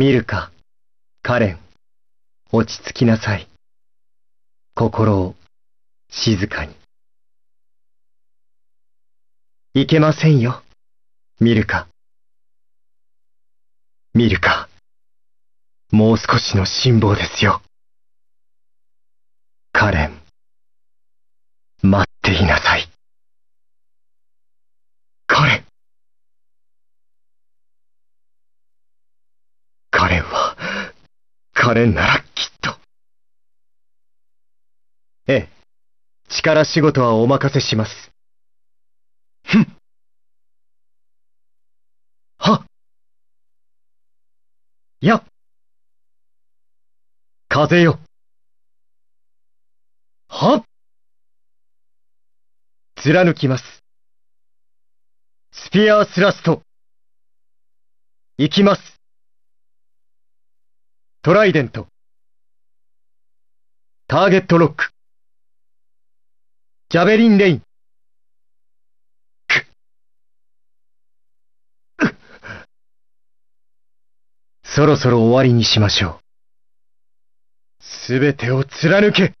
見るか、カレン。落ち着きなさい。心を静かに。いけませんよ。見るか。見るか。もう少しの辛抱ですよ。カレン、待っていなさい。レンは、彼ならきっと。ええ。力仕事はお任せします。ふん。はや風よ。は貫きます。スピアースラスト。行きます。トライデント。ターゲットロック。ジャベリンレイン。そろそろ終わりにしましょう。すべてを貫け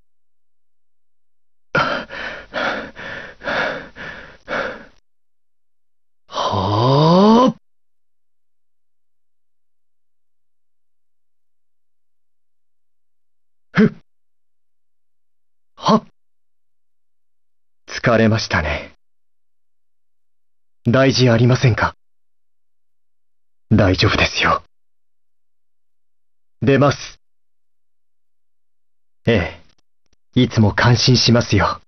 れましたね。大事ありませんか大丈夫ですよ。出ます。ええ、いつも感心しますよ。